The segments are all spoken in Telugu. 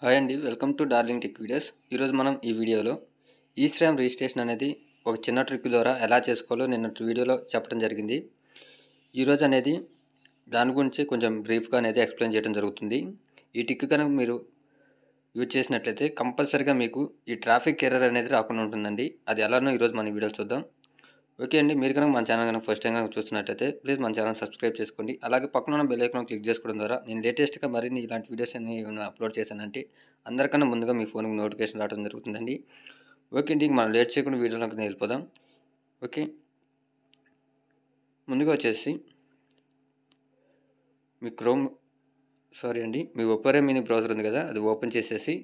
హాయ్ అండి welcome to darling tech videos ఈరోజు మనం ఈ వీడియోలో ఈ శ్రామ్ రిజిస్ట్రేషన్ అనేది ఒక చిన్న ట్రిక్ ద్వారా ఎలా చేసుకోవాలో నిన్న వీడియోలో చెప్పడం జరిగింది ఈరోజు అనేది దాని గురించి కొంచెం బ్రీఫ్గా అనేది ఎక్స్ప్లెయిన్ చేయడం జరుగుతుంది ఈ టిక్ కనుక మీరు యూజ్ చేసినట్లయితే కంపల్సరీగా మీకు ఈ ట్రాఫిక్ ఎర్రర్ అనేది రాకుండా ఉంటుందండి అది ఎలానో ఈరోజు మన వీడియోలో చూద్దాం ఓకే అండి మీరు కనుక మన ఛానల్ కనుక ఫస్ట్ టైం కనుక చూస్తున్నట్టయితే ప్లీజ్ మన ఛానల్ సబ్స్క్రైబ్ చేసుకోండి అలాగే పక్కన బెల్ ఐకాన్ క్లిక్ చేసుకోవడం ద్వారా నేను లేటెస్ట్గా మరిన్ని ఇలాంటి వీడియోస్ ఏమైనా అప్లోడ్ చేశానంటే అందరికన్నా ముందుగా మీ ఫోన్కి నోటిఫికేషన్ రావడం జరుగుతుందండి ఓకే అండి మనం లేట్ చేయకుండా వీడియోలోకి వెళ్ళిపోదాం ఓకే ముందుగా వచ్చేసి మీ క్రోమ్ సారీ అండి మీ ఒప్పరే మీని బ్రౌజర్ ఉంది కదా అది ఓపెన్ చేసేసి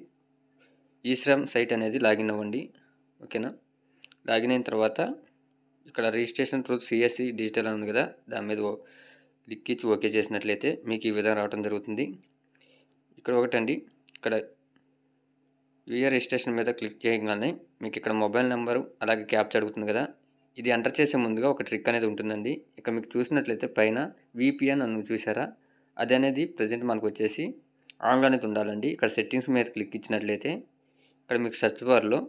ఈశ్రమ్ సైట్ అనేది లాగిన్ అవ్వండి ఓకేనా లాగిన్ అయిన తర్వాత ఇక్కడ రిజిస్ట్రేషన్ త్రూ సిఎస్సి డిజిటల్ అని ఉంది కదా దాని మీద క్లిక్ ఇచ్చి ఓకే చేసినట్లయితే మీకు ఈ విధంగా రావడం జరుగుతుంది ఇక్కడ ఒకటండి ఇక్కడ యూఆర్ రిజిస్ట్రేషన్ మీద క్లిక్ చేయగానే మీకు ఇక్కడ మొబైల్ నెంబరు అలాగే క్యాప్చర్ అడుగుతుంది కదా ఇది ఎంటర్ చేసే ముందుగా ఒక ట్రిక్ అనేది ఉంటుందండి ఇక్కడ మీకు చూసినట్లయితే పైన విపిఎన్ అని చూసారా అది అనేది ప్రజెంట్ మనకు వచ్చేసి ఆన్లో అనేది ఉండాలండి ఇక్కడ సెట్టింగ్స్ మీద క్లిక్ ఇచ్చినట్లయితే ఇక్కడ మీకు సర్చ్ బార్లో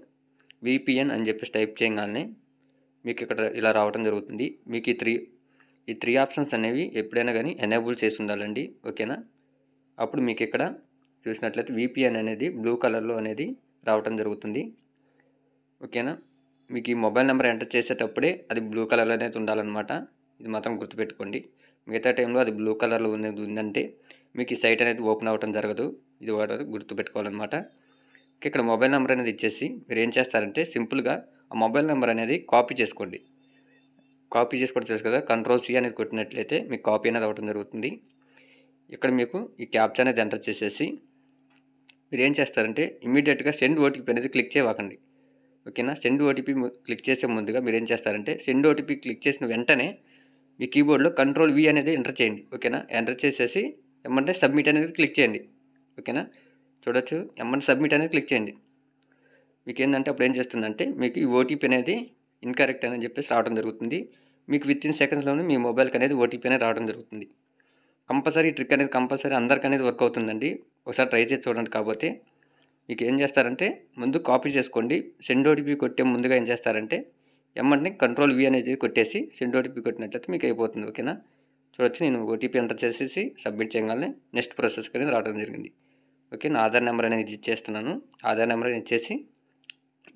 విపిఎన్ అని చెప్పేసి టైప్ చేయగానే మీకు ఇక్కడ ఇలా రావడం జరుగుతుంది మీకు ఈ త్రీ ఈ త్రీ ఆప్షన్స్ అనేవి ఎప్పుడైనా కానీ ఎనేబుల్ చేసి ఉండాలండి ఓకేనా అప్పుడు మీకు ఇక్కడ చూసినట్లయితే విపిఎన్ అనేది బ్లూ కలర్లో అనేది రావటం జరుగుతుంది ఓకేనా మీకు ఈ మొబైల్ నెంబర్ ఎంటర్ చేసేటప్పుడే అది బ్లూ కలర్లో అనేది ఉండాలన్నమాట ఇది మాత్రం గుర్తుపెట్టుకోండి మిగతా టైంలో అది బ్లూ కలర్లో ఉన్నది ఉందంటే మీకు ఈ సైట్ అనేది ఓపెన్ అవ్వటం జరగదు ఇది గుర్తుపెట్టుకోవాలన్నమాట ఇక్కడ మొబైల్ నెంబర్ అనేది ఇచ్చేసి మీరు ఏం చేస్తారంటే సింపుల్గా ఆ మొబైల్ నెంబర్ అనేది కాపీ చేసుకోండి కాపీ చేసుకోవడం తెలుసు కదా కంట్రోల్ సి అనేది కొట్టినట్లయితే మీకు కాపీ అనేది అవ్వడం జరుగుతుంది ఇక్కడ మీకు ఈ క్యాప్చర్ అనేది ఎంటర్ చేసేసి మీరు ఏం చేస్తారంటే ఇమీడియట్గా సెండ్ ఓటీపీ అనేది క్లిక్ చేయవాకండి ఓకేనా సెండ్ ఓటీపీ క్లిక్ చేసే ముందుగా మీరు ఏం చేస్తారంటే సెండ్ ఓటీపీ క్లిక్ చేసిన వెంటనే మీ కీబోర్డ్లో కంట్రోల్ వి అనేది ఎంటర్ చేయండి ఓకేనా ఎంటర్ చేసేసి ఏమంటే సబ్మిట్ అనేది క్లిక్ చేయండి ఓకేనా చూడొచ్చు ఏమంటే సబ్మిట్ అనేది క్లిక్ చేయండి మీకు ఏంటంటే అప్పుడు ఏం చేస్తుందంటే మీకు ఈ ఓటీపీ అనేది ఇన్కరెక్ట్ అని చెప్పేసి రావడం జరుగుతుంది మీకు విత్ ఇన్ సెకండ్స్లోనే మీ మొబైల్కి అనేది ఓటీపీ అనేది రావడం జరుగుతుంది కంపల్సరీ ట్రిక్ అనేది కంపల్సరీ అందరికి అనేది వర్క్ అవుతుందండి ఒకసారి ట్రై చేసి చూడండి కాకపోతే మీకు ఏం చేస్తారంటే ముందు కాపీ చేసుకోండి సెండ్ ఓటీపీ కొట్టే ముందుగా ఏం చేస్తారంటే ఎమ్మంటే కంట్రోల్ వి అనేది కొట్టేసి సెండ్ ఓటీపీ కొట్టినట్లయితే మీకు అయిపోతుంది ఓకేనా చూడొచ్చు నేను ఓటీపీ ఎంటర్ చేసేసి సబ్మిట్ చేయగానే నెక్స్ట్ ప్రాసెస్కి అనేది రావడం జరిగింది ఓకే నా ఆధార్ నెంబర్ అనేది ఇచ్చేస్తున్నాను ఆధార్ నెంబర్ ఇచ్చేసి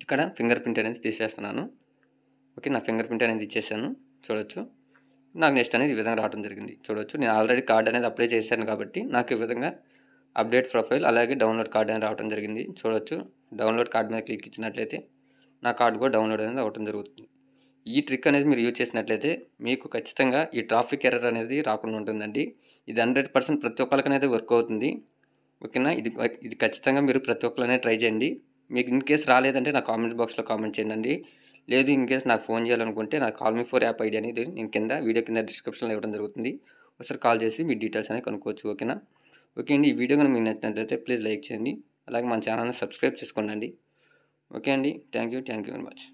ఇక్కడ ఫింగర్ ప్రింట్ అనేది తీసేస్తున్నాను ఓకే నా ఫింగర్ ప్రింట్ అనేది ఇచ్చేసాను చూడొచ్చు నాకు నెక్స్ట్ అనేది ఈ విధంగా రావడం జరిగింది చూడొచ్చు నేను ఆల్రెడీ కార్డ్ అనేది అప్లై చేశాను కాబట్టి నాకు ఈ విధంగా అప్డేట్ ప్రొఫైల్ అలాగే డౌన్లోడ్ కార్డ్ అనేది రావడం జరిగింది చూడొచ్చు డౌన్లోడ్ కార్డ్ మీద క్లిక్ ఇచ్చినట్లయితే నా కార్డ్ కూడా డౌన్లోడ్ అనేది అవ్వడం జరుగుతుంది ఈ ట్రిక్ అనేది మీరు యూజ్ చేసినట్లయితే మీకు ఖచ్చితంగా ఈ ట్రాఫిక్ ఎర్రర్ అనేది రాకుండా ఉంటుందండి ఇది హండ్రెడ్ పర్సెంట్ ప్రతి ఒక్కరికనేది వర్క్ అవుతుంది ఓకేనా ఇది ఇది ఖచ్చితంగా మీరు ప్రతి ఒక్కరు ట్రై చేయండి మీకు ఇన్ కేస్ రాలేదంటే నా కామెంట్ బాక్స్లో కామెంట్ చేయండి లేదు ఇన్ కేస్ నాకు ఫోన్ చేయాలనుకుంటే నా call me for app ID అనేది నేను కింద వీడియో కింద డిస్క్రిప్షన్లో ఇవ్వడం జరుగుతుంది ఒకసారి కాల్ చేసి మీ డీటెయిల్స్ అనేవి కనుక్కోవచ్చు ఓకేనా ఓకే అండి ఈ వీడియో కనుక మీకు నచ్చినట్లయితే ప్లీజ్ లైక్ చేయండి అలాగే మన ఛానల్ని సబ్స్క్రైబ్ చేసుకోండి ఓకే అండి thank you thank you very much